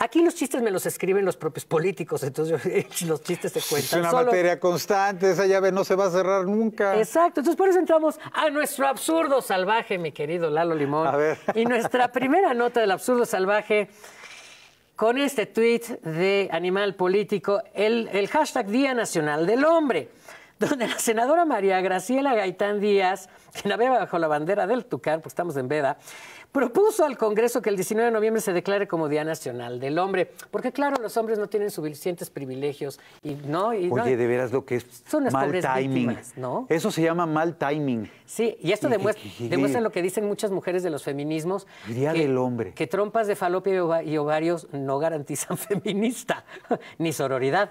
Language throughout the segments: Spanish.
Aquí los chistes me los escriben los propios políticos, entonces eh, los chistes se cuentan. Es una materia constante, esa llave no se va a cerrar nunca. Exacto, entonces por eso entramos a nuestro absurdo salvaje, mi querido Lalo Limón. Y nuestra primera nota del absurdo salvaje con este tuit de Animal Político, el, el hashtag Día Nacional del Hombre donde la senadora María Graciela Gaitán Díaz, que navega bajo la bandera del Tucán, pues estamos en veda, propuso al Congreso que el 19 de noviembre se declare como Día Nacional del Hombre, porque claro, los hombres no tienen suficientes privilegios y no... Oye, de veras lo que es son mal timing, Eso se llama mal timing. Sí, y esto demuestra, lo que dicen muchas mujeres de los feminismos. Día del Hombre. Que trompas de falopio y ovarios no garantizan feminista ni sororidad.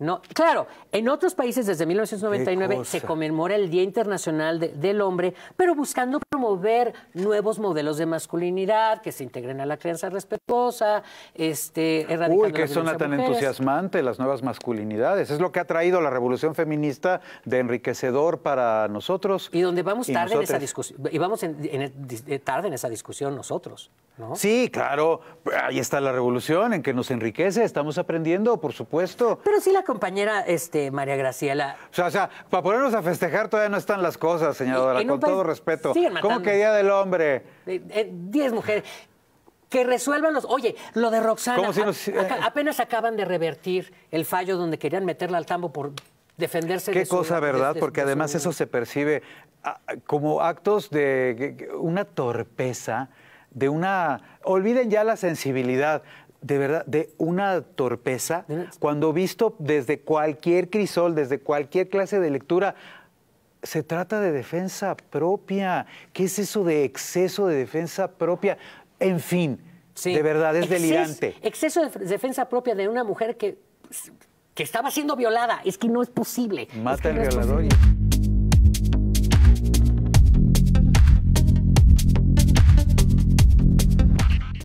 No, claro, en otros países desde 1999 se conmemora el Día Internacional del Hombre, pero buscando promover nuevos modelos de masculinidad que se integren a la crianza respetuosa, este, erradicando Uy, que suena tan entusiasmante las nuevas masculinidades. Es lo que ha traído la revolución feminista de enriquecedor para nosotros. Y donde vamos tarde en esa discusión, y vamos eh, tarde en esa discusión nosotros. Sí, claro, ahí está la revolución en que nos enriquece, estamos aprendiendo, por supuesto. Pero sí la compañera este, María Graciela. O sea, o sea para ponernos a festejar todavía no están las cosas, señora, con todo respeto. ¿Cómo que Día del Hombre? Eh, eh, diez mujeres. Que resuelvan los... Oye, lo de Roxana, eh, apenas acaban de revertir el fallo donde querían meterla al tambo por defenderse. Qué cosa, ¿verdad? Porque además eso se percibe ah, como actos de una torpeza de una, olviden ya la sensibilidad, de verdad, de una torpeza, cuando visto desde cualquier crisol, desde cualquier clase de lectura, se trata de defensa propia. ¿Qué es eso de exceso de defensa propia? En fin, de verdad, es delirante. Exceso de defensa propia de una mujer que, que estaba siendo violada. Es que no es posible. Mata al es y...